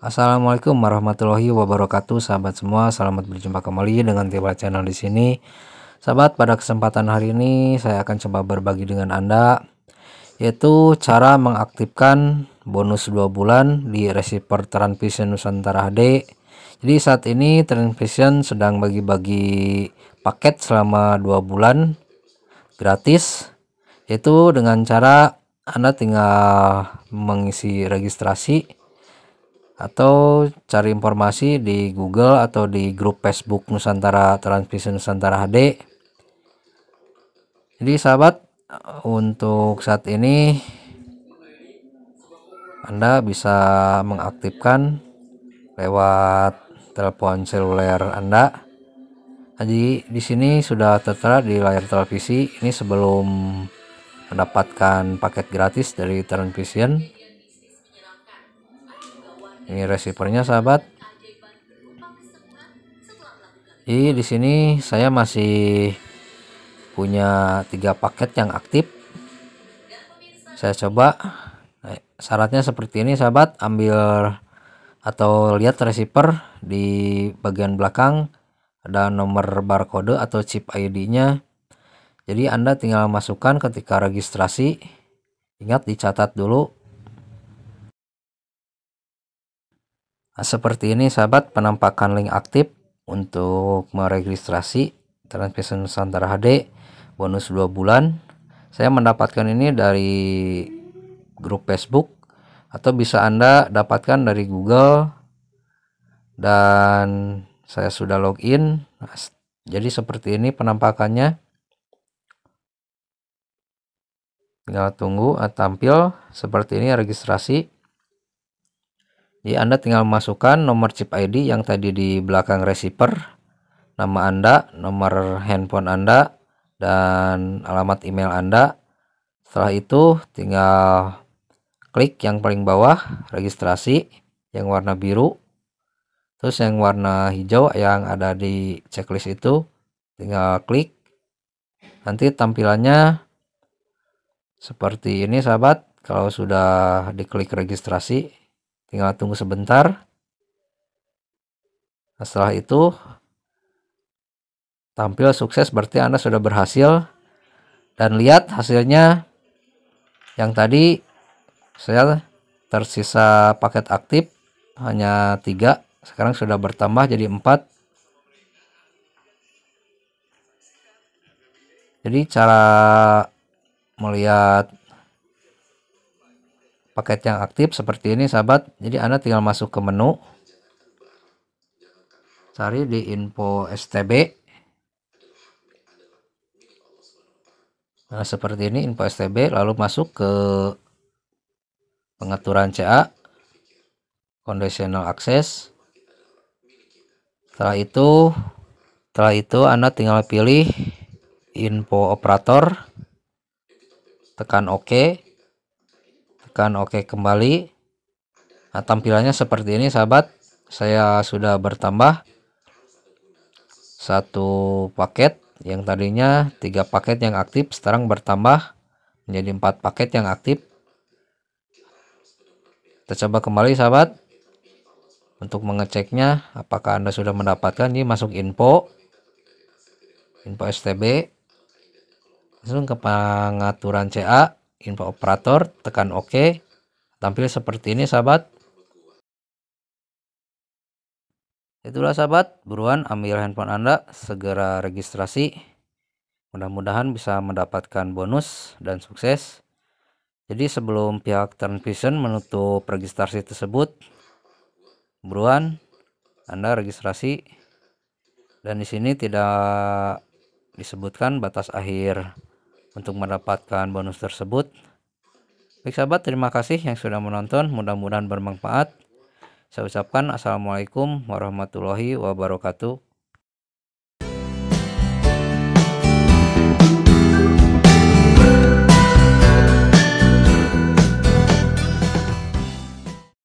Assalamualaikum warahmatullahi wabarakatuh, sahabat semua. Selamat berjumpa kembali dengan Tiba Channel di sini. Sahabat, pada kesempatan hari ini saya akan coba berbagi dengan Anda yaitu cara mengaktifkan bonus 2 bulan di receiver Transvision Nusantara HD. Jadi saat ini Transvision sedang bagi-bagi paket selama 2 bulan gratis yaitu dengan cara Anda tinggal mengisi registrasi atau cari informasi di Google atau di grup Facebook Nusantara Transmisi Nusantara HD. Jadi sahabat, untuk saat ini Anda bisa mengaktifkan lewat telepon seluler Anda. Jadi di sini sudah tertera di layar televisi. Ini sebelum mendapatkan paket gratis dari Transvision ini receivernya sahabat. Jadi di sini saya masih punya tiga paket yang aktif. Saya coba nah, syaratnya seperti ini sahabat, ambil atau lihat receiver di bagian belakang ada nomor barcode atau chip ID-nya. Jadi Anda tinggal masukkan ketika registrasi. Ingat dicatat dulu Nah, seperti ini sahabat penampakan link aktif untuk meregistrasi Transmisi Nusantara HD bonus 2 bulan saya mendapatkan ini dari grup Facebook atau bisa Anda dapatkan dari Google dan saya sudah login nah, jadi seperti ini penampakannya tinggal tunggu tampil seperti ini registrasi jadi Anda tinggal masukkan nomor chip ID yang tadi di belakang receiver, nama Anda, nomor handphone Anda, dan alamat email Anda. Setelah itu tinggal klik yang paling bawah registrasi yang warna biru. Terus yang warna hijau yang ada di checklist itu tinggal klik. Nanti tampilannya seperti ini sahabat kalau sudah diklik registrasi Tinggal tunggu sebentar. Nah, setelah itu tampil sukses berarti Anda sudah berhasil dan lihat hasilnya yang tadi saya tersisa paket aktif hanya tiga sekarang sudah bertambah jadi empat jadi cara melihat paket yang aktif seperti ini sahabat jadi anda tinggal masuk ke menu cari di info STB nah seperti ini info STB lalu masuk ke pengaturan CA conditional access setelah itu setelah itu anda tinggal pilih info operator tekan OK tekan OK kembali. Nah, tampilannya seperti ini sahabat. Saya sudah bertambah satu paket yang tadinya tiga paket yang aktif sekarang bertambah menjadi empat paket yang aktif. Kita coba kembali sahabat untuk mengeceknya apakah Anda sudah mendapatkan ini masuk info info STB langsung ke pengaturan CA info operator, tekan OK. Tampil seperti ini sahabat. Itulah sahabat, buruan ambil handphone Anda, segera registrasi. Mudah-mudahan bisa mendapatkan bonus dan sukses. Jadi sebelum pihak Turnvision menutup registrasi tersebut, buruan Anda registrasi. Dan di sini tidak disebutkan batas akhir untuk mendapatkan bonus tersebut. Baik sahabat, terima kasih yang sudah menonton. Mudah-mudahan bermanfaat. Saya ucapkan Assalamualaikum warahmatullahi wabarakatuh.